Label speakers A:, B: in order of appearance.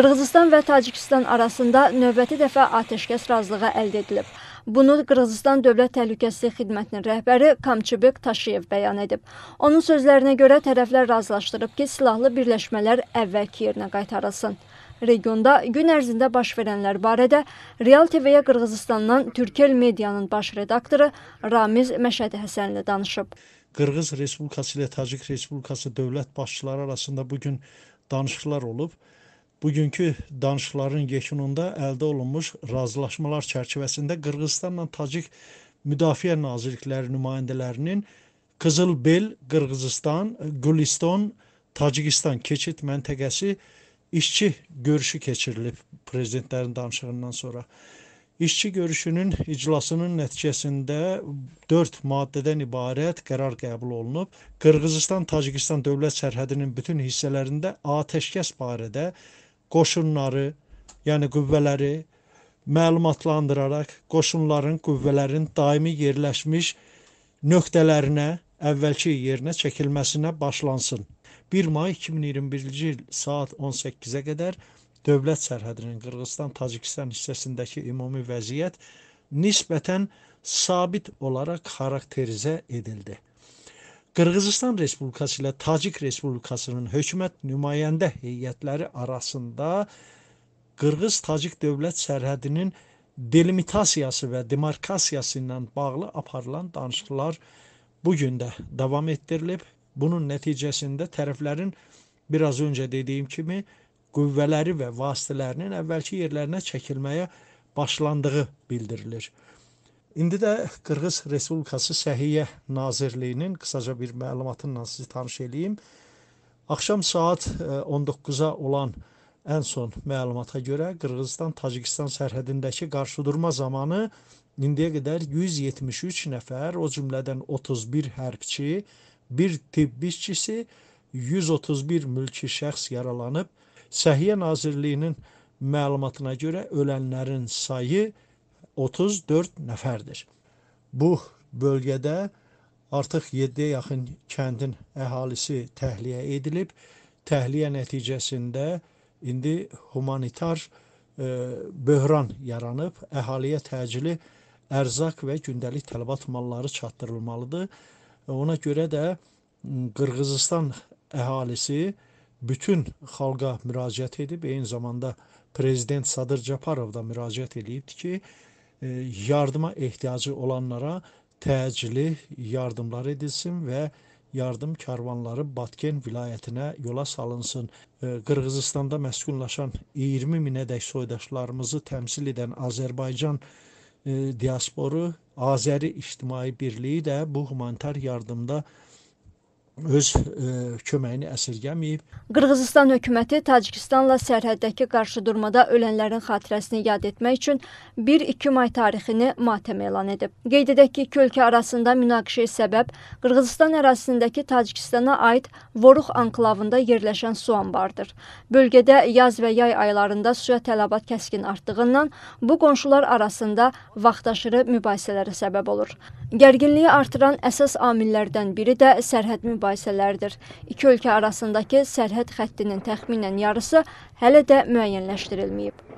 A: Qırğızıstan və Tacikistan arasında növbəti dəfə atəşkəs razılığı əldə edilib. Bunu Qırğızıstan Dövlət Təhlükəsizlik Xidmətinin rəhbəri Kamçıbek Taşiyev bəyan edib. Onun sözlərinə görə tərəflər razılaşdırıb ki, silahlı birləşmələr əvvəlki yerinə qaytarılsın. Regionda gün ərzində baş verənlər barədə Real TV-yə Qırğızistandan Türkel Medianın baş redaktoru Ramiz Məşədi Həsənli danışıb.
B: Qırğız Respublikası ilə Tacik Respublikası dövlət başçıları arasında bu gün danışıqlar olub. Bugünkü danışıqların yekununda əldə olunmuş razılaşmalar çərçivəsində Qırğızstanla Tacik Müdafiə Nazirlikləri nümayəndələrinin Qızılbel, Qırğızistan, Gülistan, Tacikistan keçid məntəqəsi işçi görüşü keçirilib prezidentlərin danışığından sonra. İşçi görüşünün iclasının nəticəsində 4 maddədən ibarət qərar qəbul olunub. Qırğızistan-Tacikistan dövlət sərhədinin bütün hissələrində atəşkəs barədə qoşunları, yəni qüvvələri məlumatlandıraraq qoşunların, qüvvələrin daimi yerləşmiş nöqtələrinə, əvvəlki yerinə çəkilməsinə başlansın. 1 may 2021-ci il saat 18-ə qədər dövlət sərhədinin Qırğızistan-Tacikistan hissəsindəki ümumi vəziyyət nisbətən sabit olaraq xarakterizə edildi. Qırğızistan Respublikası ilə Tacik Respublikasının hökumət nümayəndə heyətləri arasında Qırğız-Tacik dövlət sərhədinin delimitasiyası və demarkasiyası ilə bağlı aparılan danışıqlar bu gün də davam etdirilib. Bunun nəticəsində tərəflərin biraz öncə dediyim kimi qüvvələri və vasitələrinin əvvəlki yerlərinə çəkilməyə başlandığı bildirilir. İndi də Qırğız Respublikası Səhiyyə Nazirliyinin qısaca bir məlumatından sizi tanış eləyim. Axşam saat 19-a e, olan ən son məlumata görə Qırğızistan-Tacikistan sərhədindəki qarşıdurma zamanı indiyə qədər 173 nəfər, o cümlədən 31 hərbçi, 1 tibb işçisi, 131 mülki şəxs yaralanıb. Səhiyyə Nazirliyinin məlumatına görə ölənlərin sayı 1 34 nəfərdir. Bu bölgədə artıq 7-yə yaxın kəndin əhalisi təhliyə edilib. Təhliyə nəticəsində indi humanitar e, böhran yaranıb, əhaliyə təcili ərzaq və gündəlik tələbat malları çatdırılmalıdır. Ona görə də Qırğızistan əhalisi bütün xalqa müraciət edib, eyni zamanda prezident Sadır Japarov da müraciət edibdi ki, E, yardıma ehtiyacı olanlara təcili yardımlar edilsin və yardım karvanları Batken vilayətinə yola salınsın. E, Qırğızistanda məskunlaşan 20 minədək soydaşlarımızı təmsil edən Azərbaycan e, diasporu Azəri İctimai Birliyi də bu humanitar yardımda öz ə, e, köməyini əsirgəməyib. Qırğızistan
A: hökuməti Tacikistanla sərhəddəki qarşıdurmada ölənlərin xatirəsini yad etmək üçün 1-2 may tarixini matəm elan edib. Qeyd edək ki, iki ölkə arasında münaqişəyə səbəb Qırğızistan ərazisindəki Tacikistana aid Voruq anklavında yerləşən su anbarıdır. Bölgədə yaz və yay aylarında suya tələbat kəskin artdığından bu qonşular arasında vaxtaşırı mübahisələrə səbəb olur. Gərginliyi artıran əsas amillərdən biri də sərhəd mübahisəsidir vasitələridir. İki ölkə arasındakı sərhəd xəttinin təxminən yarısı hələ də müəyyənləşdirilməyib.